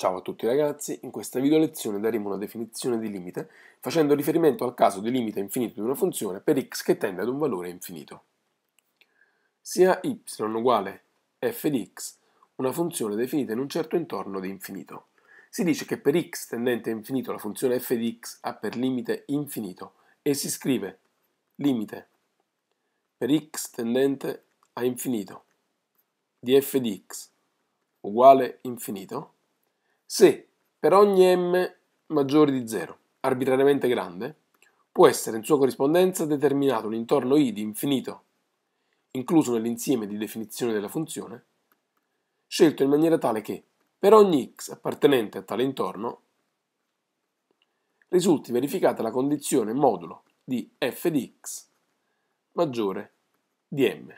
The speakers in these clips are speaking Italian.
Ciao a tutti ragazzi, in questa video lezione daremo una definizione di limite facendo riferimento al caso di limite infinito di una funzione per x che tende ad un valore infinito. Sia y uguale f di x una funzione definita in un certo intorno di infinito. Si dice che per x tendente a infinito la funzione f di x ha per limite infinito e si scrive limite per x tendente a infinito di f di x uguale infinito se per ogni m maggiore di 0, arbitrariamente grande, può essere in sua corrispondenza determinato un intorno i di infinito, incluso nell'insieme di definizione della funzione, scelto in maniera tale che per ogni x appartenente a tale intorno risulti verificata la condizione modulo di f di x maggiore di m.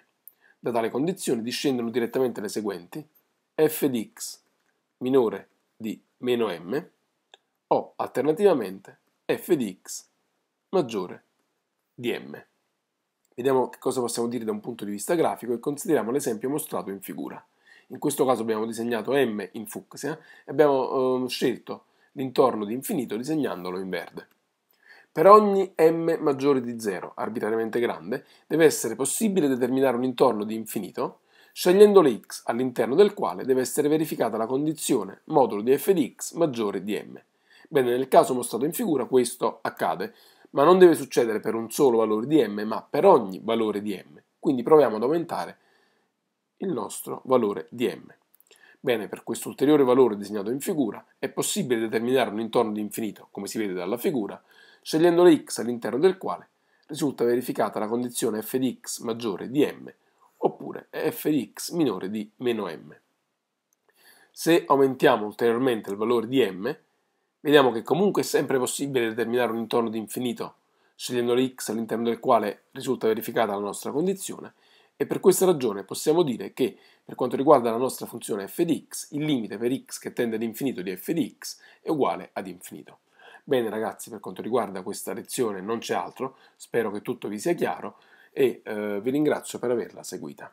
Da tale condizione discendono direttamente le seguenti f di x minore di meno m o alternativamente f di x maggiore di m. Vediamo che cosa possiamo dire da un punto di vista grafico e consideriamo l'esempio mostrato in figura. In questo caso abbiamo disegnato m in fucsia e abbiamo eh, scelto l'intorno di infinito disegnandolo in verde. Per ogni m maggiore di 0, arbitrariamente grande, deve essere possibile determinare un intorno di infinito scegliendo le x all'interno del quale deve essere verificata la condizione modulo di f di x maggiore di m. Bene, nel caso mostrato in figura questo accade, ma non deve succedere per un solo valore di m, ma per ogni valore di m. Quindi proviamo ad aumentare il nostro valore di m. Bene, per questo ulteriore valore disegnato in figura è possibile determinare un intorno di infinito, come si vede dalla figura, scegliendo le x all'interno del quale risulta verificata la condizione f di x maggiore di m oppure f di x minore di meno m. Se aumentiamo ulteriormente il valore di m, vediamo che comunque è sempre possibile determinare un intorno di infinito scegliendo x all'interno del quale risulta verificata la nostra condizione e per questa ragione possiamo dire che per quanto riguarda la nostra funzione f di x, il limite per x che tende ad infinito di f di x è uguale ad infinito. Bene ragazzi, per quanto riguarda questa lezione non c'è altro, spero che tutto vi sia chiaro e eh, vi ringrazio per averla seguita.